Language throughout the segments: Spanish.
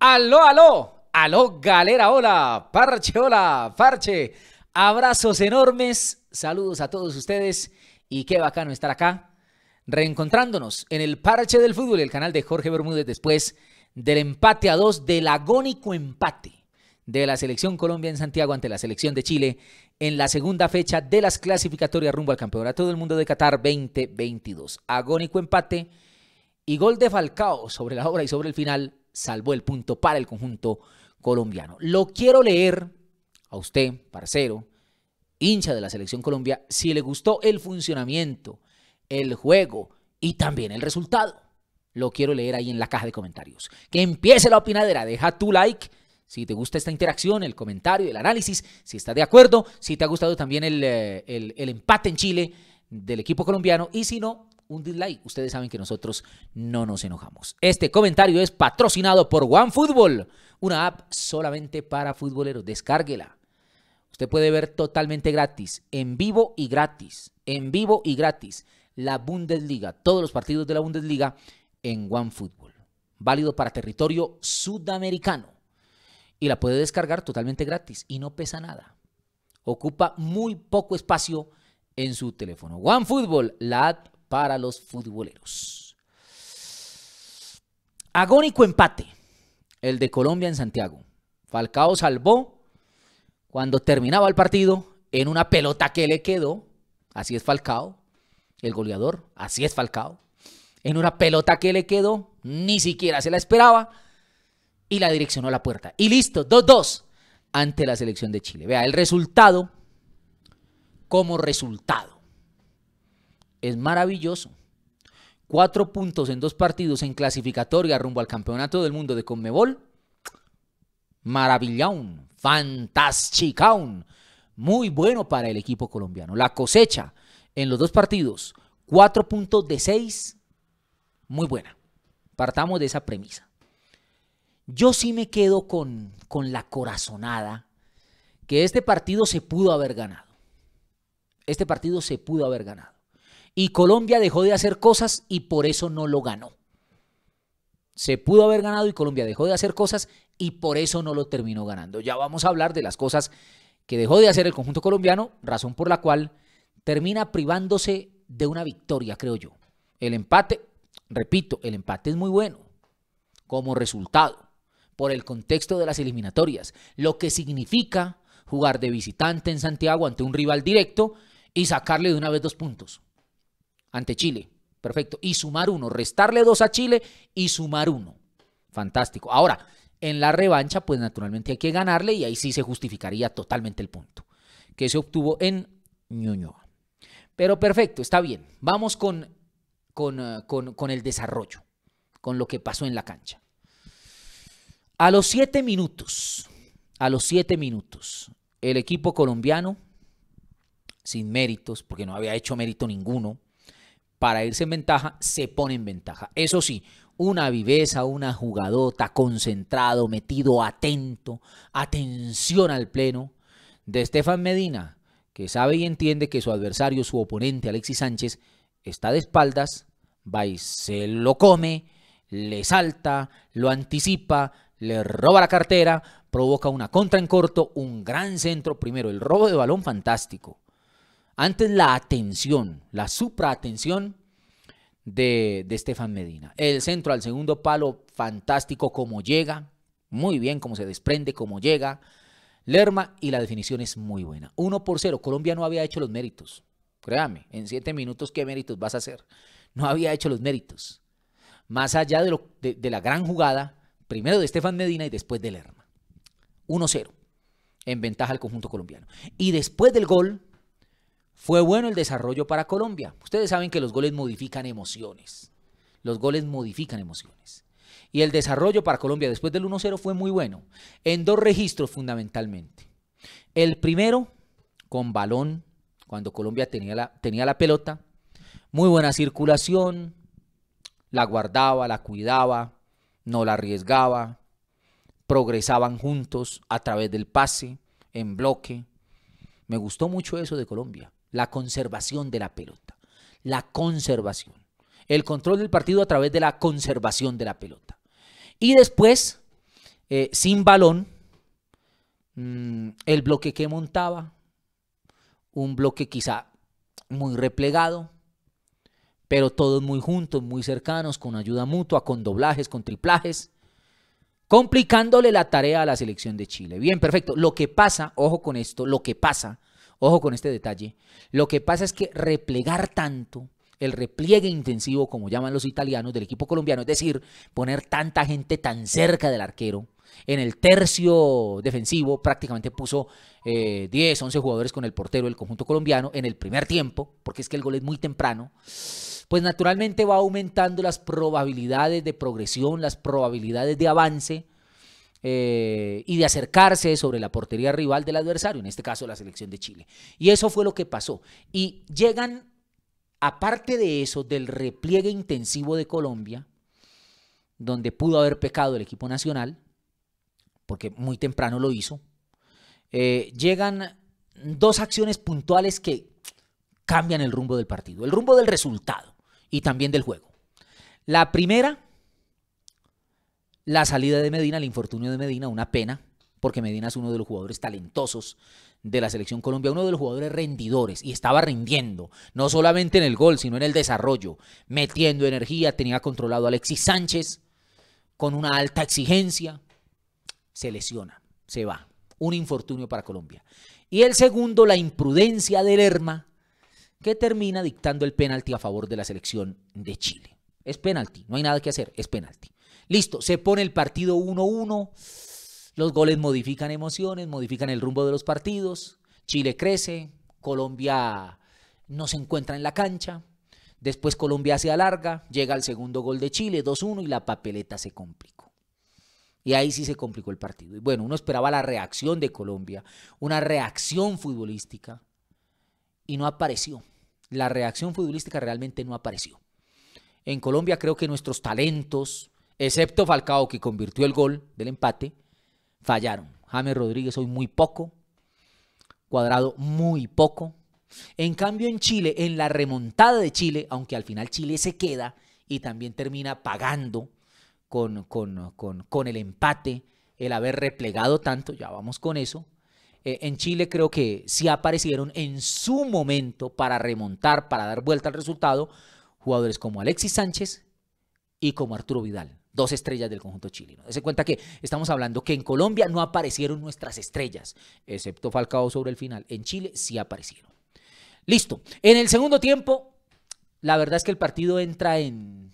Aló, aló, aló, galera, hola, parche, hola, parche. Abrazos enormes, saludos a todos ustedes y qué bacano estar acá reencontrándonos en el Parche del Fútbol, el canal de Jorge Bermúdez después del empate a dos, del agónico empate de la selección Colombia en Santiago ante la selección de Chile en la segunda fecha de las clasificatorias rumbo al Campeonato del Mundo de Qatar 2022. Agónico empate y gol de Falcao sobre la obra y sobre el final Salvo el punto para el conjunto colombiano. Lo quiero leer a usted, parcero, hincha de la selección Colombia, si le gustó el funcionamiento, el juego y también el resultado. Lo quiero leer ahí en la caja de comentarios. Que empiece la opinadera, deja tu like. Si te gusta esta interacción, el comentario, el análisis, si estás de acuerdo, si te ha gustado también el, eh, el empate en Chile del equipo colombiano y si no, un dislike, ustedes saben que nosotros no nos enojamos. Este comentario es patrocinado por OneFootball, una app solamente para futboleros. Descárguela. Usted puede ver totalmente gratis, en vivo y gratis, en vivo y gratis, la Bundesliga, todos los partidos de la Bundesliga en OneFootball. Válido para territorio sudamericano. Y la puede descargar totalmente gratis y no pesa nada. Ocupa muy poco espacio en su teléfono. OneFootball, la app para los futboleros. Agónico empate, el de Colombia en Santiago. Falcao salvó cuando terminaba el partido en una pelota que le quedó. Así es Falcao, el goleador, así es Falcao. En una pelota que le quedó, ni siquiera se la esperaba y la direccionó a la puerta. Y listo, 2-2 ante la selección de Chile. Vea, el resultado como resultado es maravilloso. Cuatro puntos en dos partidos en clasificatoria rumbo al campeonato del mundo de Conmebol. Maravillón, fantasticón. Muy bueno para el equipo colombiano. La cosecha en los dos partidos, cuatro puntos de seis, muy buena. Partamos de esa premisa. Yo sí me quedo con, con la corazonada que este partido se pudo haber ganado. Este partido se pudo haber ganado y Colombia dejó de hacer cosas y por eso no lo ganó. Se pudo haber ganado y Colombia dejó de hacer cosas y por eso no lo terminó ganando. Ya vamos a hablar de las cosas que dejó de hacer el conjunto colombiano, razón por la cual termina privándose de una victoria, creo yo. El empate, repito, el empate es muy bueno como resultado por el contexto de las eliminatorias, lo que significa jugar de visitante en Santiago ante un rival directo y sacarle de una vez dos puntos ante Chile. Perfecto. Y sumar uno, restarle dos a Chile y sumar uno. Fantástico. Ahora, en la revancha, pues naturalmente hay que ganarle y ahí sí se justificaría totalmente el punto que se obtuvo en Ñuñoa. Pero perfecto, está bien. Vamos con, con, eh, con, con el desarrollo, con lo que pasó en la cancha. A los siete minutos, a los siete minutos, el equipo colombiano, sin méritos, porque no había hecho mérito ninguno, para irse en ventaja, se pone en ventaja. Eso sí, una viveza, una jugadota, concentrado, metido, atento, atención al pleno de Estefan Medina, que sabe y entiende que su adversario, su oponente Alexis Sánchez, está de espaldas, va y se lo come, le salta, lo anticipa, le roba la cartera, provoca una contra en corto, un gran centro primero, el robo de balón fantástico. Antes la atención, la supraatención de, de Estefan Medina. El centro al segundo palo, fantástico como llega, muy bien como se desprende, como llega. Lerma y la definición es muy buena. 1 por 0, Colombia no había hecho los méritos. Créame, en 7 minutos, ¿qué méritos vas a hacer? No había hecho los méritos. Más allá de, lo, de, de la gran jugada, primero de Estefan Medina y después de Lerma. 1-0 en ventaja al conjunto colombiano. Y después del gol, fue bueno el desarrollo para Colombia. Ustedes saben que los goles modifican emociones. Los goles modifican emociones. Y el desarrollo para Colombia después del 1-0 fue muy bueno, en dos registros fundamentalmente. El primero, con balón, cuando Colombia tenía la, tenía la pelota, muy buena circulación, la guardaba, la cuidaba, no la arriesgaba, progresaban juntos a través del pase, en bloque. Me gustó mucho eso de Colombia la conservación de la pelota, la conservación, el control del partido a través de la conservación de la pelota. Y después, eh, sin balón, mm, el bloque que montaba, un bloque quizá muy replegado, pero todos muy juntos, muy cercanos, con ayuda mutua, con doblajes, con triplajes, complicándole la tarea a la selección de Chile. Bien, perfecto. Lo que pasa, ojo con esto, lo que pasa Ojo con este detalle. Lo que pasa es que replegar tanto, el repliegue intensivo, como llaman los italianos, del equipo colombiano, es decir, poner tanta gente tan cerca del arquero. En el tercio defensivo prácticamente puso 10, eh, 11 jugadores con el portero del conjunto colombiano en el primer tiempo, porque es que el gol es muy temprano pues naturalmente va aumentando las probabilidades de progresión, las probabilidades de avance eh, y de acercarse sobre la portería rival del adversario, en este caso la selección de Chile. Y eso fue lo que pasó. Y llegan, aparte de eso, del repliegue intensivo de Colombia, donde pudo haber pecado el equipo nacional, porque muy temprano lo hizo, eh, llegan dos acciones puntuales que cambian el rumbo del partido, el rumbo del resultado y también del juego. La primera la salida de Medina, el infortunio de Medina, una pena, porque Medina es uno de los jugadores talentosos de la selección Colombia, uno de los jugadores rendidores y estaba rindiendo, no solamente en el gol, sino en el desarrollo, metiendo energía, tenía controlado a Alexis Sánchez con una alta exigencia, se lesiona, se va, un infortunio para Colombia. Y el segundo, la imprudencia de Lerma, que termina dictando el penalti a favor de la selección de Chile. Es penalti, no hay nada que hacer, es penalti. Listo, se pone el partido 1-1. Los goles modifican emociones, modifican el rumbo de los partidos. Chile crece, Colombia no se encuentra en la cancha. Después Colombia se alarga, llega el segundo gol de Chile, 2-1 y la papeleta se complicó. Y ahí sí se complicó el partido. Y bueno, uno esperaba la reacción de Colombia, una reacción futbolística, y no apareció. La reacción futbolística realmente no apareció. En Colombia creo que nuestros talentos, excepto Falcao que convirtió el gol del empate, fallaron. James Rodríguez hoy muy poco, Cuadrado muy poco. En cambio en Chile, en la remontada de Chile, aunque al final Chile se queda y también termina pagando con, el empate, el haber replegado tanto, ya vamos con eso. Eh, en Chile creo que sí aparecieron en su momento para remontar, para dar vuelta al resultado, jugadores como Alexis Sánchez y como Arturo Vidal dos estrellas del conjunto chileno. Dese cuenta que estamos hablando que en Colombia no aparecieron nuestras estrellas, excepto Falcao sobre el final. En Chile sí aparecieron. Listo. En el segundo tiempo, la verdad es que el partido entra en,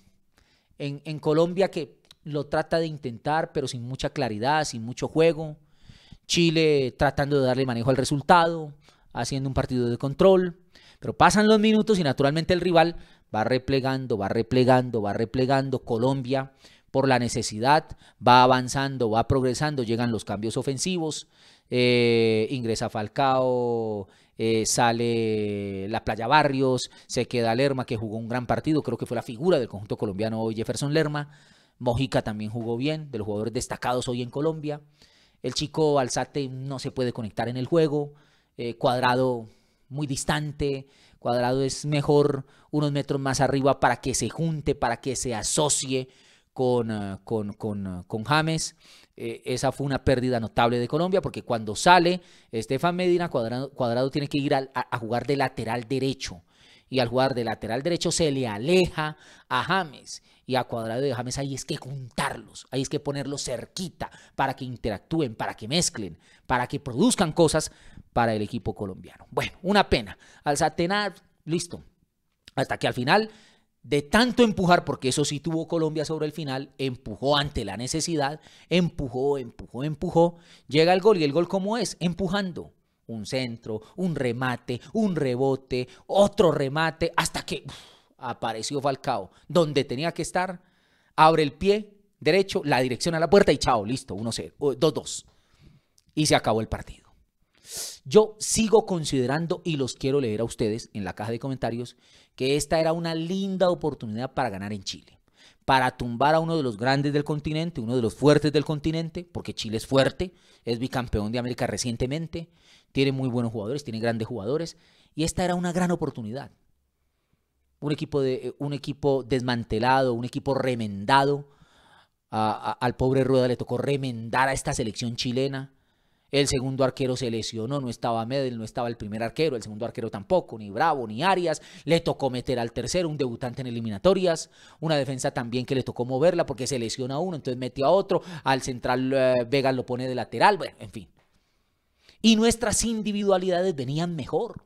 en Colombia que lo trata de intentar, pero sin mucha claridad, sin mucho juego. Chile tratando de darle manejo al resultado, haciendo un partido de control. Pero pasan los minutos y naturalmente el rival va replegando, va replegando, va replegando. Colombia por la necesidad, va avanzando, va progresando, llegan los cambios ofensivos, eh, ingresa Falcao, eh, sale la Playa Barrios, se queda Lerma que jugó un gran partido, creo que fue la figura del conjunto colombiano hoy Jefferson Lerma, Mojica también jugó bien, de los jugadores destacados hoy en Colombia, el chico Alzate no se puede conectar en el juego, eh, Cuadrado muy distante, Cuadrado es mejor unos metros más arriba para que se junte, para que se asocie Ah, con, con, ah, James. Eh, esa fue una pérdida notable de Colombia porque cuando sale Estefan Medina, Cuadrado, tiene que ir a, jugar de lateral derecho. Y al jugar de lateral derecho se le aleja a James. Y a Cuadrado y James ahí es que juntarlos, ahí es que ponerlos cerquita para que interactúen, para que mezclen, para que produzcan cosas para el equipo colombiano. Bueno, una pena. Al satenar, listo. Hasta que al final de tanto empujar, porque eso sí tuvo Colombia sobre el final, empujó ante la necesidad, empujó, empujó, empujó, llega el gol y el gol cómo es, empujando. Un centro, un remate, un rebote, otro remate, hasta que apareció Falcao, donde tenía que estar, abre el pie derecho, la dirección a la puerta y chao, listo, 1-0, 2-2. Y se acabó el partido. Yo sigo considerando y los quiero leer a ustedes en la caja de comentarios que esta era una linda oportunidad para ganar en Chile, para tumbar a uno de los grandes del continente, uno de los fuertes del continente, porque Chile es fuerte, es bicampeón de América recientemente, tiene muy buenos jugadores, tiene grandes jugadores, y esta era una gran oportunidad. Un equipo, de, eh, un equipo desmantelado, un equipo remendado. al pobre Rueda le tocó remendar a esta selección chilena el segundo arquero se lesionó, no estaba Medel, no estaba el primer arquero, el segundo arquero tampoco, ni Bravo, ni Arias. Le tocó meter al tercero, un debutante en eliminatorias. Una defensa también que le tocó moverla porque se lesiona uno, entonces mete a otro. Al central eh, Vegas lo pone de lateral, bueno, en fin. Y nuestras individualidades venían mejor.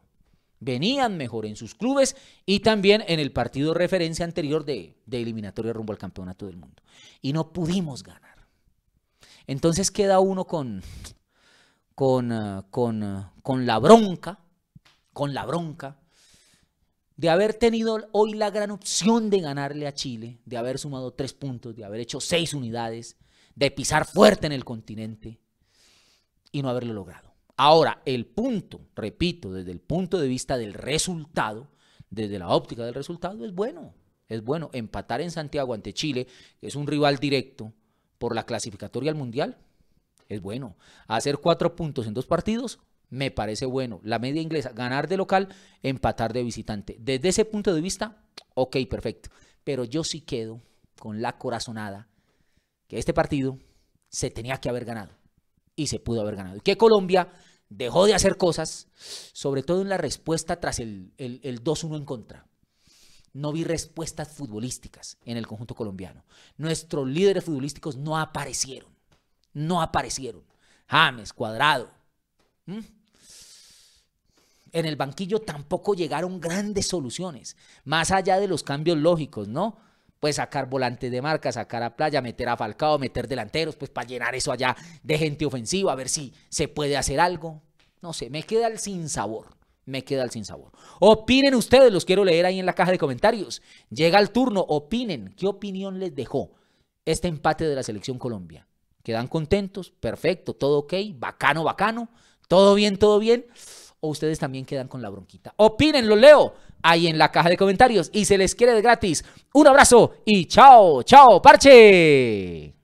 Venían mejor en sus clubes y también en el partido referencia anterior de, de eliminatoria rumbo al campeonato del mundo. Y no pudimos ganar. Entonces queda uno con con, eh, eh, con, la bronca, con la bronca de haber tenido hoy la gran opción de ganarle a Chile, de haber sumado tres puntos, de haber hecho seis unidades, de pisar fuerte en el continente y no haberlo logrado. Ahora, el punto, repito, desde el punto de vista del resultado, desde la óptica del resultado, es bueno. Es bueno empatar en Santiago ante Chile, que es un rival directo por la clasificatoria al Mundial, es bueno. Hacer cuatro puntos en dos partidos me parece bueno. La media inglesa, ganar de local, empatar de visitante. Desde ese punto de vista, ok, perfecto. Pero yo sí quedo con la corazonada que este partido se tenía que haber ganado y se pudo haber ganado. Y que Colombia dejó de hacer cosas, sobre todo en la respuesta tras el, el, el 2-1 en contra. No vi respuestas futbolísticas en el conjunto colombiano. Nuestros líderes futbolísticos no aparecieron no aparecieron. James, Cuadrado. ¿Mm? En el banquillo tampoco llegaron grandes soluciones, más allá de los cambios lógicos, ¿no? Pues sacar volantes de marca, sacar a playa, meter a Falcao, meter delanteros, pues para llenar eso allá de gente ofensiva, a ver si se puede hacer algo. No sé, me queda el sabor, Me queda el sabor Opinen ustedes, los quiero leer ahí en la caja de comentarios. Llega el turno, opinen. ¿Qué opinión les dejó este empate de la selección Colombia? ¿Quedan contentos? Perfecto, todo ok, bacano, bacano, todo bien, todo bien. O ustedes también quedan con la bronquita. Opinen, lo leo ahí en la caja de comentarios y se les quiere de gratis. Un abrazo y chao, chao, parche.